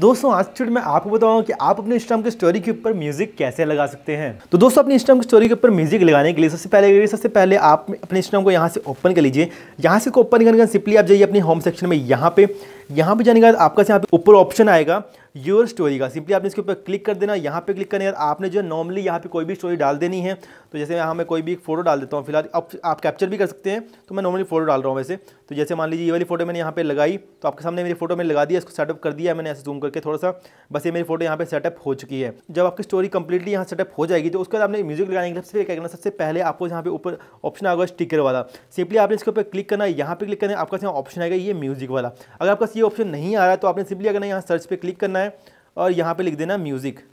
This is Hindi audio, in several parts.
दोस्तों आज छोटे मैं आपको बताऊंगा कि आप अपने इंस्टाग्राम की स्टोरी के ऊपर म्यूजिक कैसे लगा सकते हैं तो दोस्तों अपने इंस्टाग्राम की स्टोरी के ऊपर म्यूजिक लगाने के लिए सबसे पहले सबसे पहले आप अपने इंस्टाम को यहाँ से ओपन कर लीजिए यहाँ से ओपन करने का सिंपली आप जाइए अपने होम सेक्शन में यहाँ पे यहाँ पे जाने के बाद आपका यहाँ पे ऊपर ऑप्शन आएगा योर स्टोरी का सिंपली आपने इसके ऊपर क्लिक कर देना यहाँ पे क्लिक करने के बाद आपने जो नॉर्मली यहाँ पे कोई भी स्टोरी डाल देनी है तो जैसे यहाँ मैं कोई भी एक फोटो डाल देता हूँ फिलहाल आप कैप्चर भी कर सकते हैं तो मैं नॉर्मली फोटो डाल रहा हूँ वैसे तो जैसे मान लीजिए ये वाली फोटो मैंने यहाँ पे लगाई तो आपके सामने मेरी फोटो मैंने लगा दिया इसको सेटअप कर दिया मैंने ऐसे जूम करके थोड़ा सा बस ये मेरी फोटो यहाँ पे सेटअप हो चुकी है जब आपकी स्टोरी कंप्लीटली यहाँ सेटअप हो जाएगी तो उसके बाद आपने म्यूजिक लगाने के लिए क्या करना सबसे पहले आपको यहाँ पे ऊपर ऑप्शन आएगा स्टिकर वाला सिंपली आपने इसके ऊपर क्लिक करना है यहाँ पर क्लिक करना है आपका यहाँ ऑप्शन आएगा ये म्यूजिक वाला अगर आपका ये ऑप्शन नहीं आ रहा है तो आपने सिंपली अगर यहाँ सर्च पर क्लिक करना है और यहाँ पर लिख देना म्यूजिक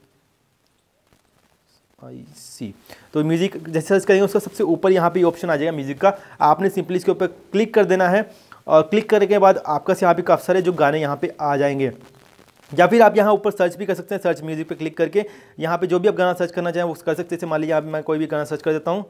आई सी तो म्यूज़िक जैसे सर्च करेंगे उसका सबसे ऊपर यहाँ पे ऑप्शन आ जाएगा म्यूज़िक का आपने सिंपली इसके ऊपर क्लिक कर देना है और क्लिक करने के बाद आपका यहाँ पे काफ़ी सारे जो गाने यहाँ पे आ जाएंगे या फिर आप यहाँ ऊपर सर्च भी कर सकते हैं सर्च म्यूज़िक पे क्लिक करके यहाँ पे जो भी आप गाना सर्च करना चाहें वो कर सकते हैं मान लीजिए यहाँ मैं कोई भी गाना सर्च कर देता हूँ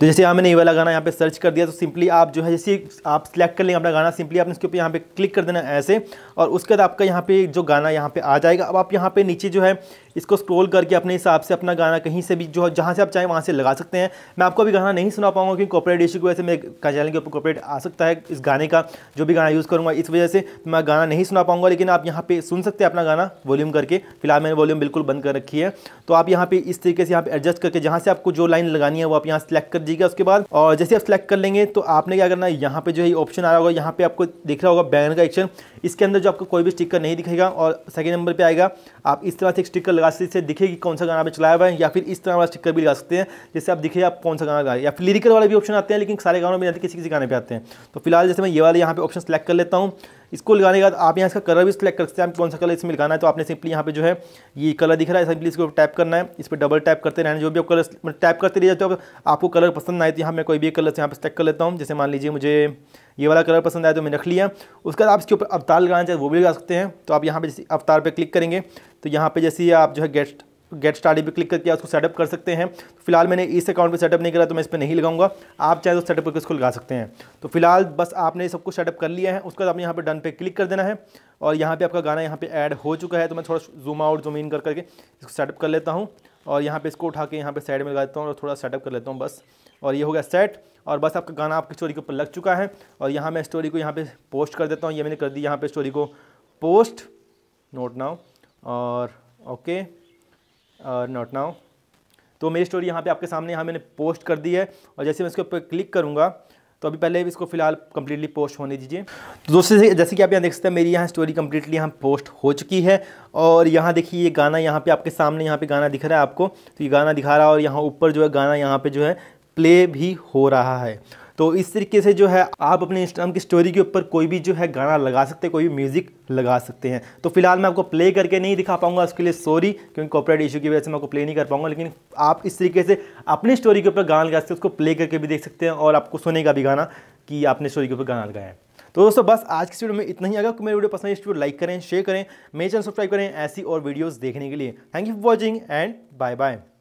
तो जैसे यहाँ मैंने ये वाला गाना यहाँ पे सर्च कर दिया तो सिंपली आप जो है जैसे आप सिलेक्ट कर लेंगे अपना गाना सिंपली आपने उसके ऊपर यहाँ पे क्लिक कर देना ऐसे और उसके बाद आपका यहाँ पे जो गाना यहाँ पे आ जाएगा अब आप यहाँ पे नीचे जो है इसको स्क्रॉल करके अपने हिसाब से अपना गाना कहीं से भी जो है जहाँ से आप चाहें वहाँ से लगा सकते हैं मैं आपको अभी गाना नहीं सुना पाऊँगा क्योंकि कॉपरेट इशू की वजह से मेरे चैनल के ऊपर कॉपरेट आ सकता है इस गाने का जो भी गाना यूज़ करूँगा इस वजह से मैं गाना नहीं सुना पाऊँगा लेकिन आप यहाँ पर सुन सकते हैं अपना गाना वॉल्यूम करके फिलहाल मैंने वॉल्यूम बिल्कुल बंद कर रखी है तो आप यहाँ पर इस तरीके से यहाँ पर एडजस्ट करके जहाँ से आपको जो लाइन लगानी है वो आप यहाँ सेलेक्ट कर दीजिएगा उसके बाद और जैसे आप सेलेक्ट कर लेंगे तो आपने क्या करना है यहाँ पे जो है ऑप्शन आया होगा यहाँ पे आपको दिख रहा होगा बैनर का एक्शन इसके अंदर जो आपको कोई भी स्टिकर नहीं दिखेगा और सेकंड नंबर पे आएगा आप इस तरह से स्टिकर लगा सकते इससे दिखेगी कौन सा गाना पे चलाया हुआ है या फिर इस तरह वाला स्टिकर भी लगा सकते हैं जैसे आप दिखे आप कौन सा गाना गाए या फिर लिरिकल वाले भी ऑप्शन आते हैं लेकिन सारे गानों में आते किसी किसी गाने पर आते हैं तो फिलहाल जैसे मैं ये वाले यहाँ पे ऑप्शन सेलेक्ट कर लेता हूँ इसको लगाने के बाद आप यहाँ इसका कलर भी सिलेक्ट कर सकते हैं आप कौन सा कलर इसमें लगाना है तो आपने सिंपली यहाँ पे जो है ये कलर दिख रहा है सिंपली इसको टैप करना है इस पर डबल टैप करते रहना जो भी आप कलर मतलब टैप करते रहिए तो आपको कलर पसंद आए तो यहाँ मैं कोई भी कलर यहाँ पर सिलेक्ट कर लेता हूँ जैसे मान लीजिए मुझे ये वाला कलर पसंद आया तो मैंने रख लिया उसके बाद आप इसके ऊपर अवतार लगाना चाहते वो भी लगा सकते हैं तो आप यहाँ पर जैसे अवतार पर क्लिक करेंगे तो यहाँ पर जैसे आप जो है गेस्ट गेट स्टार्ट पे क्लिक करके उसको सेटअप कर सकते हैं तो फिलहाल मैंने इस अकाउंट पे सेटअप नहीं करा तो मैं इस पर नहीं लगाऊंगा आप चाहे तो सेटअप करके इसको लगा सकते हैं तो फिलहाल बस आपने सब कुछ सेटअप कर लिया है उसके बाद आपने यहाँ पर डन पे क्लिक कर देना है और यहाँ पे आपका गाना यहाँ पे ऐड हो चुका है तो मैं थोड़ा जूम आउट जूम इन कर करके इसको सेटअप कर लेता हूँ और यहाँ पे इसको उठा के यहाँ पे साइड में लगा देता हूँ और थोड़ा सेटअप कर लेता हूँ बस और ये हो गया सेट और बस आपका गाना आपकी स्टोरी के ऊपर लग चुका है और यहाँ मैं स्टोरी को यहाँ पे पोस्ट कर देता हूँ ये मैंने कर दी यहाँ पे स्टोरी को पोस्ट नोट नाउ और ओके नॉट uh, नाउ तो मेरी स्टोरी यहाँ पे आपके सामने यहाँ मैंने पोस्ट कर दी है और जैसे मैं इसके ऊपर क्लिक करूँगा तो अभी पहले इसको फिलहाल कम्प्लीटली पोस्ट होने दीजिए तो दोस्तों जैसे कि आप यहाँ देख सकते हैं मेरी यहाँ स्टोरी कम्प्लीटली यहाँ पोस्ट हो चुकी है और यहाँ देखिए ये गाना यहाँ पे आपके सामने यहाँ पे गाना दिख रहा है आपको तो ये गाना दिखा रहा है और यहाँ ऊपर जो है गाना यहाँ पे जो है प्ले भी हो रहा है तो इस तरीके से जो है आप अपने इंस्टाग्राम की स्टोरी के ऊपर कोई भी जो है गाना लगा सकते हैं कोई भी म्यूज़िक लगा सकते हैं तो फिलहाल मैं आपको प्ले करके नहीं दिखा पाऊंगा उसके लिए सॉरी क्योंकि कॉपरेट इशू की वजह से मैं आपको प्ले नहीं कर पाऊंगा लेकिन आप इस तरीके से अपनी स्टोरी के ऊपर गाना लगा सकते हैं उसको प्ले करके भी देख सकते हैं और आपको सुनेगा भी गाना कि आपने स्टोरी के ऊपर गाना लगाया तो दोस्तों बस आज की वीडियो में इतना ही आगे मेरे वीडियो पसंद है इस वीडियो लाइक करें शेयर करें मेरे चैनल सब्सक्राइब करें ऐसी और वीडियोज़ देखने के लिए thank you for watching and bye bye